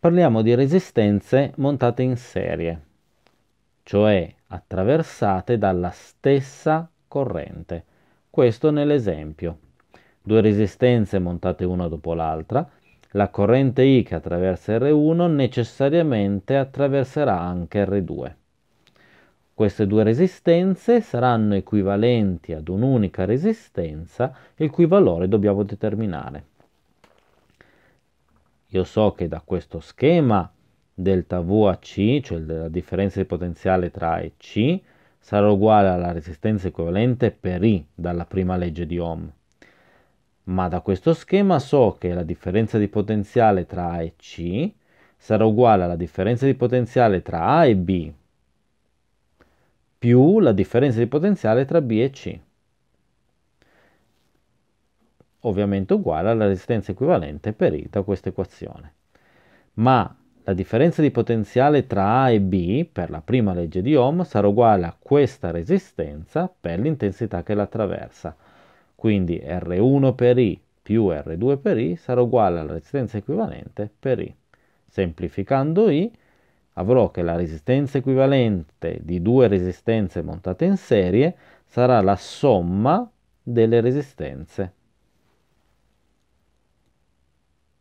parliamo di resistenze montate in serie, cioè attraversate dalla stessa corrente. Questo nell'esempio. Due resistenze montate una dopo l'altra, la corrente I che attraversa R1 necessariamente attraverserà anche R2. Queste due resistenze saranno equivalenti ad un'unica resistenza il cui valore dobbiamo determinare io so che da questo schema delta V a C, cioè la differenza di potenziale tra E e C, sarà uguale alla resistenza equivalente per I dalla prima legge di Ohm. Ma da questo schema so che la differenza di potenziale tra A e C sarà uguale alla differenza di potenziale tra A e B più la differenza di potenziale tra B e C ovviamente uguale alla resistenza equivalente perita a questa equazione. Ma la differenza di potenziale tra A e B per la prima legge di Ohm sarà uguale a questa resistenza per l'intensità che la attraversa. Quindi R1 per I più R2 per I sarà uguale alla resistenza equivalente per I. Semplificando I avrò che la resistenza equivalente di due resistenze montate in serie sarà la somma delle resistenze